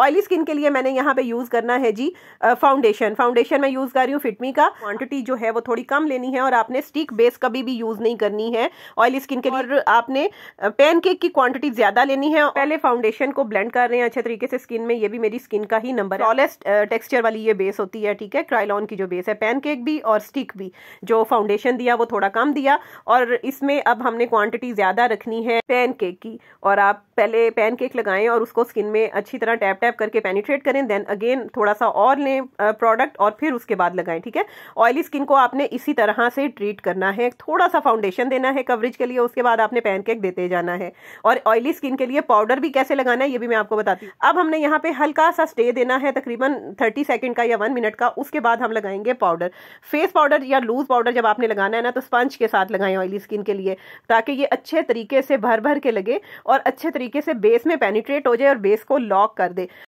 oily skin के लिए मैंने यहाँ पे यूज़ करना है जी फाउंडेशन फाउंडेशन मैं यूज़ कर रही हूँ फिटमी का क्वांटिटी जो है वो थोड़ी कम लेनी है और आपने स्टिक बेस कभी भी यूज़ नहीं करनी है ऑयली स्किन के लिए आपने पेन केक की क्वांटिटी ज़्यादा लेनी है पहले फाउंडेशन को ब्लेंड कर रहे हैं अच्छे तरीके से स्किन में ये भी मेरी स्किन का ही नंबर है टेक्सचर वाली ये बेस होती है ठीक है क्राइलॉन की जो बेस है पैनकेक भी और स्टिक भी जो फाउंडेशन दिया वो थोड़ा कम दिया और इसमें अब हमने क्वांटिटी ज़्यादा रखनी है पैन की और आप पहले पैनकेक लगाएं और उसको स्किन में अच्छी तरह टैप टैप स्क्रब करके पेनिट्रेट करें देन अगेन थोड़ा सा और लें प्रोडक्ट और फिर उसके बाद लगाएं ठीक है ऑयली स्किन को आपने इसी तरह से ट्रीट करना है थोड़ा सा फाउंडेशन देना है कवरेज के लिए उसके बाद आपने पैनकेक देते जाना है और ऑयली स्किन के लिए पाउडर भी कैसे लगाना है ये भी मैं आपको बताती हूँ अब हमने यहाँ पे हल्का सा स्टे देना है तकरीबन थर्टी सेकेंड का या वन मिनट का उसके बाद हम लगाएंगे पाउडर फेस पाउडर या लूज पाउडर जब आपने लगाना है ना तो स्पंज के साथ लगाएं ऑयली स्किन के लिए ताकि ये अच्छे तरीके से भर भर के लगे और अच्छे तरीके से बेस में पेनिट्रेट हो जाए और बेस को लॉक कर दे